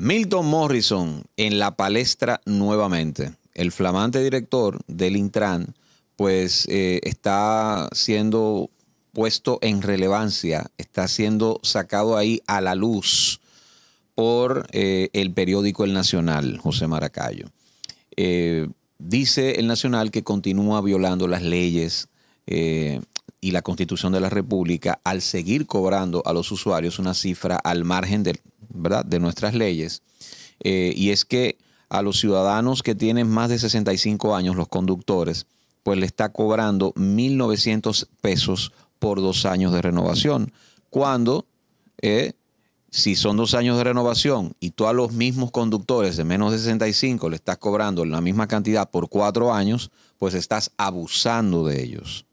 Milton Morrison en la palestra nuevamente. El flamante director del Intran, pues eh, está siendo puesto en relevancia, está siendo sacado ahí a la luz por eh, el periódico El Nacional, José Maracayo. Eh, dice El Nacional que continúa violando las leyes y la constitución de la República al seguir cobrando a los usuarios una cifra al margen del de nuestras leyes, eh, y es que a los ciudadanos que tienen más de 65 años, los conductores, pues le está cobrando 1.900 pesos por dos años de renovación, cuando eh, si son dos años de renovación y tú a los mismos conductores de menos de 65 le estás cobrando la misma cantidad por cuatro años, pues estás abusando de ellos.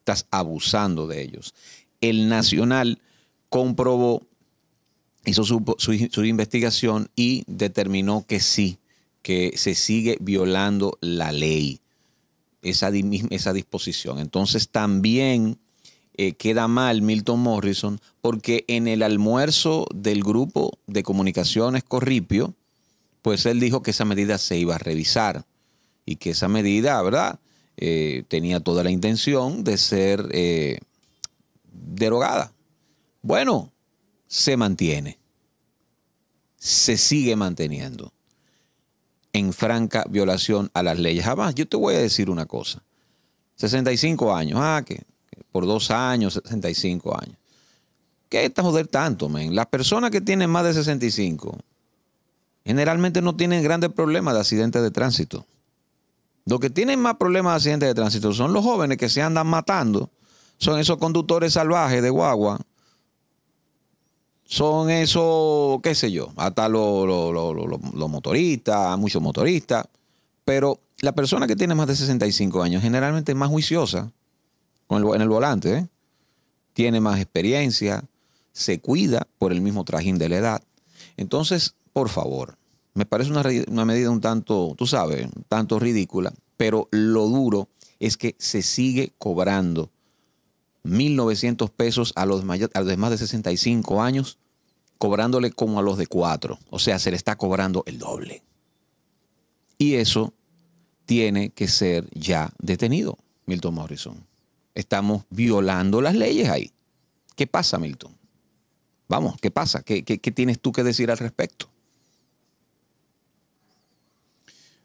Estás abusando de ellos. El Nacional comprobó hizo su, investigación y determinó que sí, que se sigue violando la ley, esa, esa disposición. Entonces también eh, queda mal Milton Morrison porque en el almuerzo del grupo de comunicaciones Corripio, pues él dijo que esa medida se iba a revisar y que esa medida, ¿verdad? Eh, tenía toda la intención de ser eh, derogada. Bueno, se mantiene se sigue manteniendo en franca violación a las leyes. Además, yo te voy a decir una cosa. 65 años, ah, por dos años, 65 años. ¿Qué está joder tanto, men? Las personas que tienen más de 65 generalmente no tienen grandes problemas de accidentes de tránsito. Los que tienen más problemas de accidentes de tránsito son los jóvenes que se andan matando, son esos conductores salvajes de guagua, son esos, qué sé yo, hasta los motoristas, muchos motoristas, pero la persona que tiene más de 65 años generalmente es más juiciosa en el volante, ¿eh? tiene más experiencia, se cuida por el mismo trajín de la edad. Entonces, por favor, me parece una, medida un tanto, tú sabes, un tanto ridícula, pero lo duro es que se sigue cobrando 1.900 pesos a los, a los de más de 65 años cobrándole como a los de cuatro. O sea, se le está cobrando el doble. Y eso tiene que ser ya detenido, Milton Morrison. Estamos violando las leyes ahí. ¿Qué pasa, Milton? Vamos, ¿qué pasa? ¿Qué, tienes tú que decir al respecto?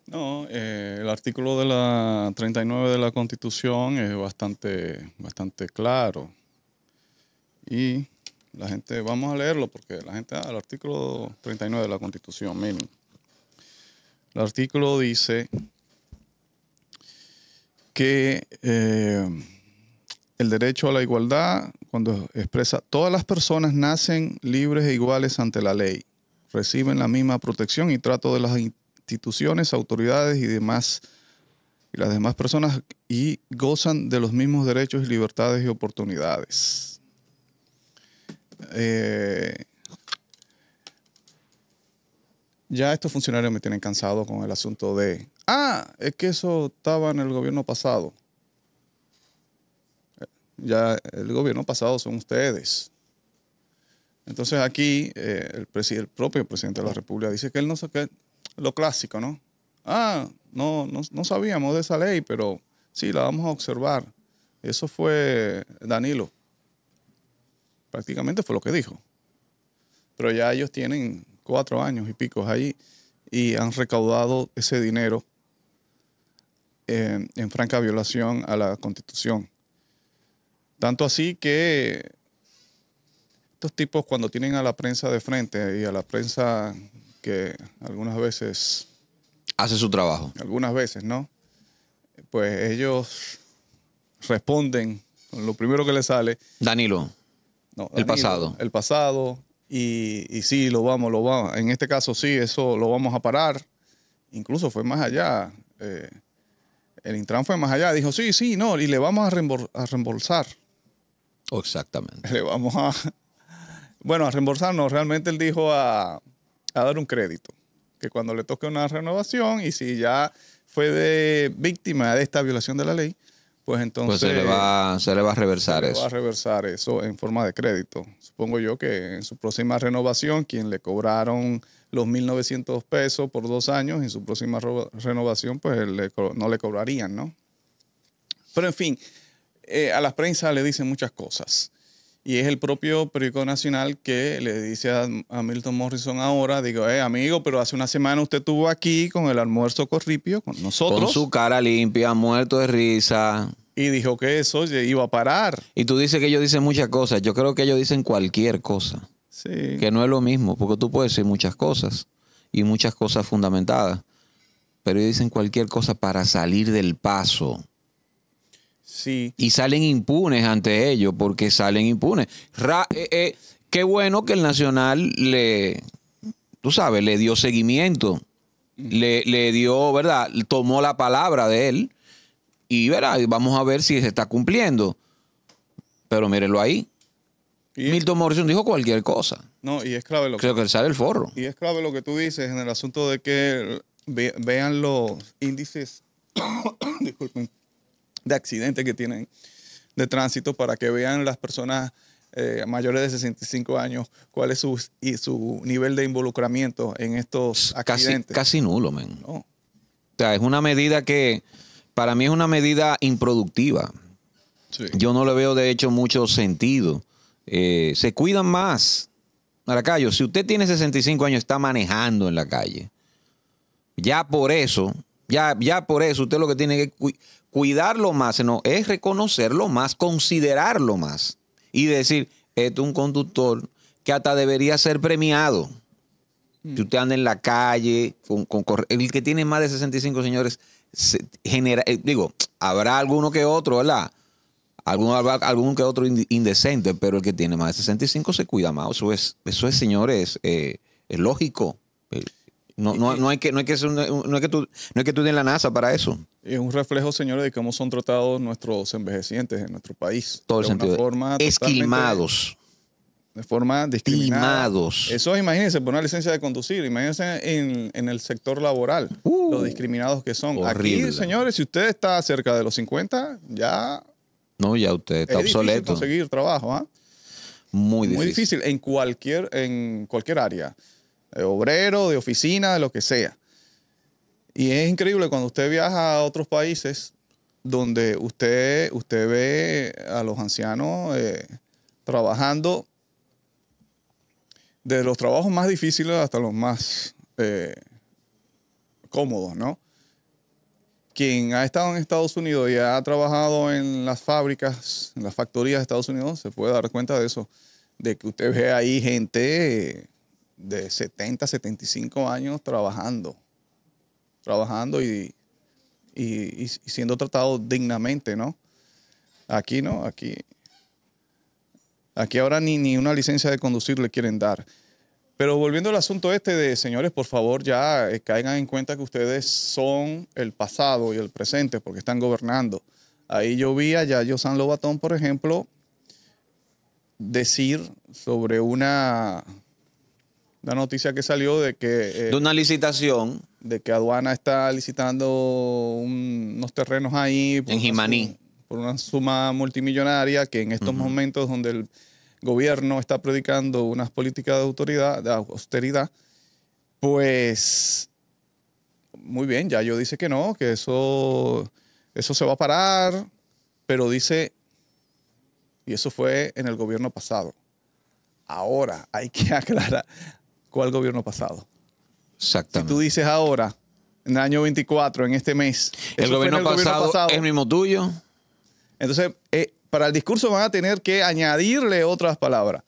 No, eh, el artículo de la 39 de la Constitución es bastante, bastante claro. Y la gente, vamos a leerlo porque la gente, ah, el artículo 39 de la Constitución, miren. El artículo dice que eh, el derecho a la igualdad, cuando expresa, todas las personas nacen libres e iguales ante la ley, reciben la misma protección y trato de las instituciones, autoridades y demás y las demás personas y gozan de los mismos derechos y libertades y oportunidades. Eh, ya estos funcionarios me tienen cansado con el asunto de, ah, es que eso estaba en el gobierno pasado. Eh, ya el gobierno pasado son ustedes. Entonces aquí eh, el, propio presidente de la República dice que él no sabe lo clásico, ¿no? Ah, no, no, no sabíamos de esa ley, pero sí, la vamos a observar. Eso fue Danilo prácticamente fue lo que dijo. Pero ya ellos tienen cuatro años y picos ahí y han recaudado ese dinero eh, en, franca violación a la constitución. Tanto así que estos tipos cuando tienen a la prensa de frente y a la prensa que algunas veces... Hace su trabajo. Algunas veces, ¿no? Pues ellos responden lo primero que les sale. Danilo el pasado. El pasado. Y, y, sí, lo vamos, lo vamos. En este caso sí, eso lo vamos a parar. Incluso fue más allá. Eh, el Intran fue más allá. Dijo, sí, sí, no, y le vamos a, reembolsar. Oh, exactamente. Le vamos a... Bueno, a reembolsarnos. Realmente él dijo a, a dar un crédito. Que cuando le toque una renovación y si ya fue de víctima de esta violación de la ley, pues entonces... Pues se le va, se le va a reversar eso. va a reversar eso en forma de crédito. Supongo yo que en su próxima renovación, quien le cobraron los 1.900 pesos por dos años, en su próxima renovación, pues no le cobrarían, ¿no? Pero en fin, eh, a la prensa le dicen muchas cosas. Y es el propio periódico nacional que le dice a, Milton Morrison ahora, digo, eh, amigo, pero hace una semana usted estuvo aquí con el almuerzo corripio, con nosotros. Con su cara limpia, muerto de risa. Y dijo que eso iba a parar. Y tú dices que ellos dicen muchas cosas. Yo creo que ellos dicen cualquier cosa. Sí. Que no es lo mismo, porque tú puedes decir muchas cosas y muchas cosas fundamentadas. Pero ellos dicen cualquier cosa para salir del paso. Y salen impunes ante ellos, porque salen impunes. Eh, eh, qué bueno que el Nacional le, tú sabes, le dio seguimiento, le, dio, ¿verdad? Tomó la palabra de él y, verá, Vamos a ver si se está cumpliendo. Pero mírenlo ahí. Milton Morrison dijo cualquier cosa. No, y es clave lo Creo que... sale el forro. Y es clave lo que tú dices en el asunto de que vean los índices, disculpen, de accidentes que tienen de tránsito para que vean las personas eh, mayores de 65 años cuál es su, y su nivel de involucramiento en estos accidentes. Casi, nulo, men. O sea, es una medida que para mí es una medida improductiva. Yo no le veo de hecho mucho sentido. Eh, se cuidan más. Maracayo, si usted tiene 65 años, está manejando en la calle. Ya por eso ya, por eso usted lo que tiene que cuidarlo más, no, es reconocerlo más, considerarlo más y decir, este es un conductor que hasta debería ser premiado. Mm. Si usted anda en la calle, con, el que tiene más de 65 señores, eh, digo, habrá alguno que otro, ¿verdad? Alguno, algún que otro indecente, pero el que tiene más de 65 se cuida más. Eso es, eso es señores, eh, es lógico. Eh, no, no, no, hay que, no, que no tú, no en la NASA para eso. es un reflejo, señores, de cómo son tratados nuestros envejecientes en nuestro país. Todo de el sentido. Forma Esquilmados. De forma discriminada. Eso, imagínense, por una licencia de conducir. Imagínense en, en el sector laboral, uh. los discriminados que son. Aquí, señores, si usted está cerca de los 50, ya. No, ya usted está es obsoleto. conseguir trabajo, ¿ah? Muy difícil. Muy difícil en cualquier, en cualquier área de eh, obrero, de oficina, de lo que sea. Y es increíble cuando usted viaja a otros países donde usted, usted ve a los ancianos eh, trabajando de los trabajos más difíciles hasta los más eh, cómodos, ¿no? Quien ha estado en Estados Unidos y ha trabajado en las fábricas, en las factorías de Estados Unidos, se puede dar cuenta de eso, de que usted ve ahí gente de 70, 75 años trabajando, trabajando y, siendo tratado dignamente, ¿no? Aquí no, aquí, aquí ahora ni, ni una licencia de conducir le quieren dar. Pero volviendo al asunto este de, señores, por favor, ya eh, caigan en cuenta que ustedes son el pasado y el presente porque están gobernando. Ahí yo vi a Yayo San Lobatón, por ejemplo, decir sobre una la noticia que salió de que... Eh, de una licitación. De que aduana está licitando unos terrenos ahí. En Jimaní. por una suma multimillonaria que en estos momentos donde el gobierno está predicando unas políticas de autoridad, de austeridad, pues muy bien, ya yo dice que no, que eso, eso se va a parar, pero dice, y eso fue en el gobierno pasado. Ahora hay que aclarar, al gobierno pasado? Exactamente. Si tú dices ahora, en el año 24, en este mes. El, gobierno, el pasado gobierno, mismo tuyo. Entonces, eh, para el discurso van a tener que añadirle otras palabras.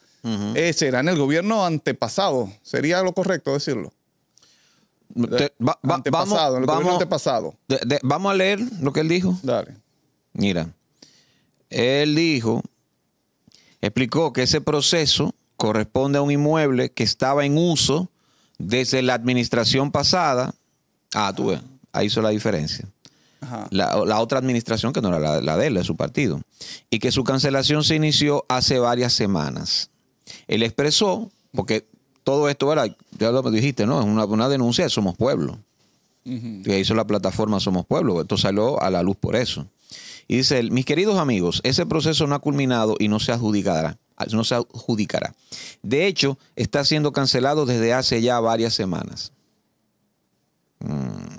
Ese eh, era en el gobierno antepasado. Sería lo correcto decirlo. antepasado, vamos, vamos a leer lo que él dijo. Dale. Mira, él dijo, explicó que ese proceso corresponde a un inmueble que estaba en uso desde la administración pasada. Ah, tú ves, ahí hizo la diferencia. La, otra administración que no era la, de él, de su partido. Y que su cancelación se inició hace varias semanas. Él expresó, porque todo esto era, ya lo dijiste, ¿no? Es una, denuncia de Somos Pueblo. Que hizo la plataforma Somos Pueblo. Esto salió a la luz por eso. Y dice mis queridos amigos, ese proceso no ha culminado y no se adjudicará no se adjudicará. De hecho, está siendo cancelado desde hace ya varias semanas. Mm.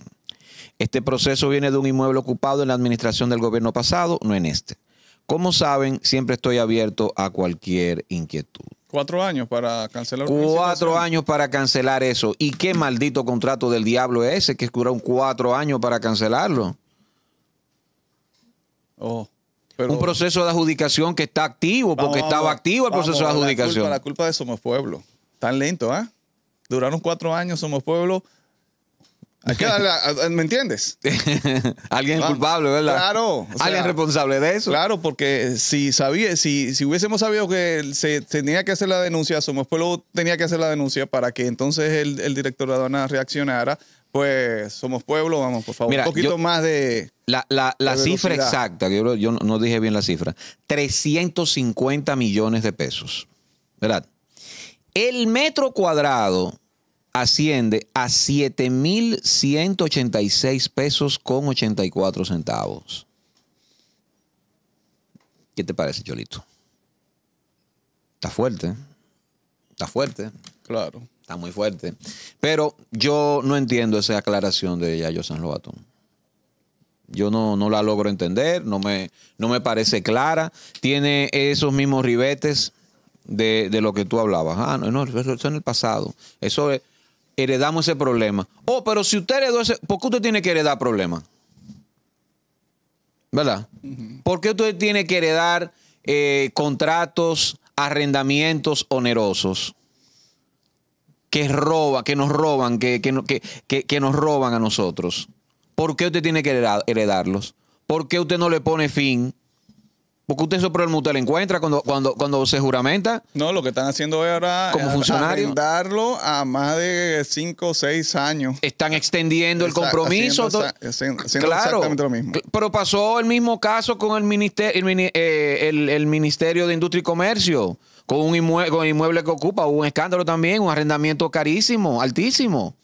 Este proceso viene de un inmueble ocupado en la administración del gobierno pasado, no en este. Como saben, siempre estoy abierto a cualquier inquietud. Cuatro años para cancelar. Cuatro años para cancelar eso. ¿Y qué maldito contrato del diablo es ese que duraron cuatro años para cancelarlo? Oh un proceso de adjudicación que está activo, porque estaba activo el proceso de adjudicación. La culpa, de Somos Pueblo. Tan lento, ¿ah? ¿eh? Duraron cuatro años Somos Pueblo. Hay ¿Me entiendes? Alguien es culpable, ¿verdad? Claro. Alguien responsable de eso. Claro, porque si sabía, si, hubiésemos sabido que se tenía que hacer la denuncia, Somos Pueblo tenía que hacer la denuncia para que entonces el, el director de aduana reaccionara pues somos pueblo, vamos, por favor. un poquito más de... La, la, cifra exacta, que yo, yo, no dije bien la cifra, 350 millones de pesos, ¿verdad? El metro cuadrado asciende a 7.186 pesos con 84 centavos. ¿Qué te parece, Cholito? Está fuerte, ¿eh? está fuerte. Claro está muy fuerte. Pero yo no entiendo esa aclaración de Yayo San Yo no, la logro entender, no me, no me parece clara. Tiene esos mismos ribetes de, lo que tú hablabas. Ah, no, no, eso, es en el pasado. Eso es, heredamos ese problema. Oh, pero si usted heredó ese, ¿por qué usted tiene que heredar problemas? ¿Verdad? ¿Por qué usted tiene que heredar eh, contratos, arrendamientos onerosos? que roba, que nos roban, que, que, nos roban a nosotros? ¿Por qué usted tiene que heredarlos? ¿Por qué usted no le pone fin? Porque usted eso problema usted lo encuentra cuando, cuando, cuando se juramenta. No, lo que están haciendo ahora como funcionario darlo a más de cinco o seis años. Están extendiendo el compromiso. claro, Pero pasó el mismo caso con el ministerio, eh, el Ministerio de Industria y Comercio con un inmueble, que ocupa, hubo un escándalo también, un arrendamiento carísimo, altísimo.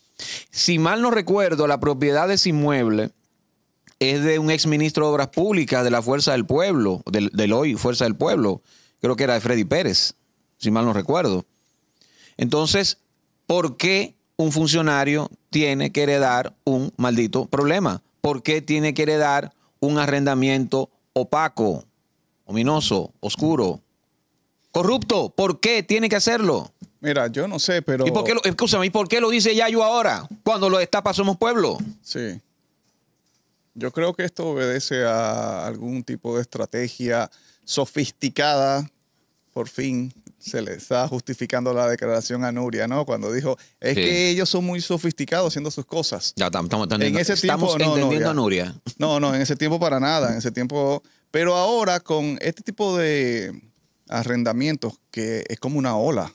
Si mal no recuerdo, la propiedad de ese inmueble es de un exministro de Obras Públicas de la Fuerza del Pueblo, del, del hoy Fuerza del Pueblo, creo que era de Freddy Pérez, si mal no recuerdo. Entonces, ¿por qué un funcionario tiene que heredar un maldito problema? ¿Por qué tiene que heredar un arrendamiento opaco, ominoso, oscuro? Corrupto, ¿por qué tiene que hacerlo? Mira, yo no sé, pero... ¿Y por qué lo, ¿y por qué lo dice Yayo ahora? Cuando lo destapa Somos Pueblo. Sí. Yo creo que esto obedece a algún tipo de estrategia sofisticada. Por fin se le está justificando la declaración a Nuria, ¿no? Cuando dijo, es que ellos son muy sofisticados haciendo sus cosas. Ya estamos a Nuria. No, no, en ese tiempo para nada. En ese tiempo... Pero ahora con este tipo de arrendamientos, que es como una ola.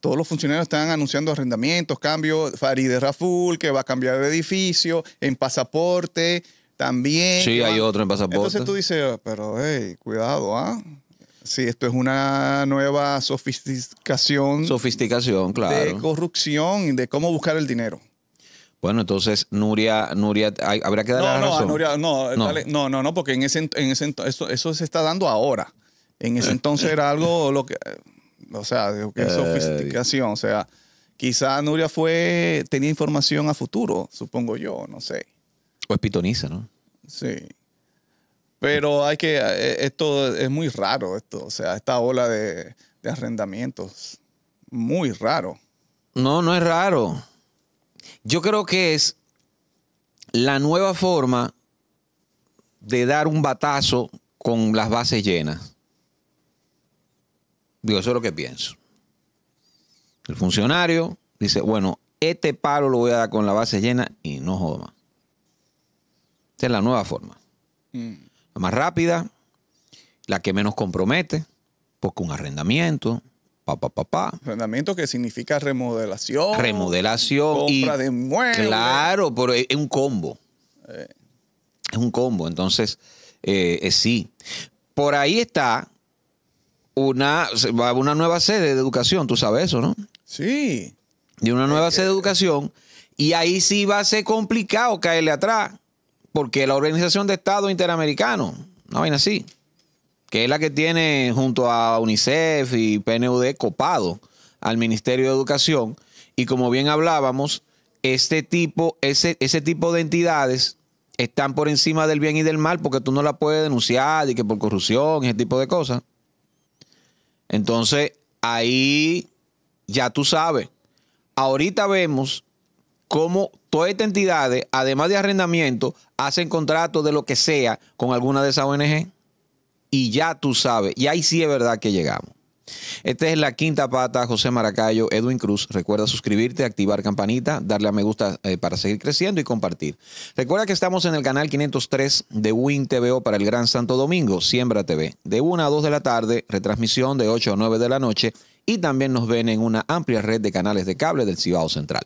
Todos los funcionarios están anunciando arrendamientos, cambios, Farideh Raful, que va a cambiar de edificio, en pasaporte, también. Sí, hay otro en pasaporte. Entonces tú dices, pero hey, cuidado, ¿ah? Sí, esto es una nueva sofisticación. Sofisticación, claro. De corrupción y de cómo buscar el dinero. Bueno, entonces Nuria, Nuria, habrá que darle no, la no, razón. no, no, no, no, porque en ese, en eso, eso se está dando ahora. En ese entonces era algo lo que, o sea, que sofisticación, o sea, quizá Nuria fue, tenía información a futuro, supongo yo, no sé. O es pues pitoniza, ¿no? Sí. Pero hay que, eh, esto es muy raro, esto, o sea, esta ola de arrendamientos, muy raro. No, no es raro. Yo creo que es la nueva forma de dar un batazo con las bases llenas. Digo, eso es lo que pienso. El funcionario dice, bueno, este palo lo voy a dar con la base llena y no jodo más. Esta es la nueva forma. Mm. La más rápida, la que menos compromete, porque un arrendamiento, pa, pa, Arrendamiento que significa remodelación. Remodelación. Compra de muebles. Claro, pero es, un combo. Eh. Es un combo. Entonces, eh, eh, sí. Por ahí está una, una nueva sede de educación, tú sabes eso, ¿no? Sí. de una nueva eh, sede de eh, educación, y ahí sí va a ser complicado caerle atrás, porque la Organización de Estado Interamericano, no vaina así, que es la que tiene junto a UNICEF y PNUD copado al Ministerio de Educación, y como bien hablábamos, este tipo, ese, ese tipo de entidades están por encima del bien y del mal porque tú no la puedes denunciar y que por corrupción, ese tipo de cosas. Entonces, ahí ya tú sabes. Ahorita vemos cómo todas estas entidades, además de arrendamiento, hacen contratos de lo que sea con alguna de esas ONG. Y ya tú sabes, y ahí sí es verdad que llegamos. Esta es la quinta pata, José Maracayo, Edwin Cruz. Recuerda suscribirte, activar campanita, darle a me gusta eh, para seguir creciendo y compartir. Recuerda que estamos en el canal 503 de Win TVO para el Gran Santo Domingo, Siembra TV, de 1 a 2 de la tarde, retransmisión de 8 a 9 de la noche y también nos ven en una amplia red de canales de cable del Cibao Central.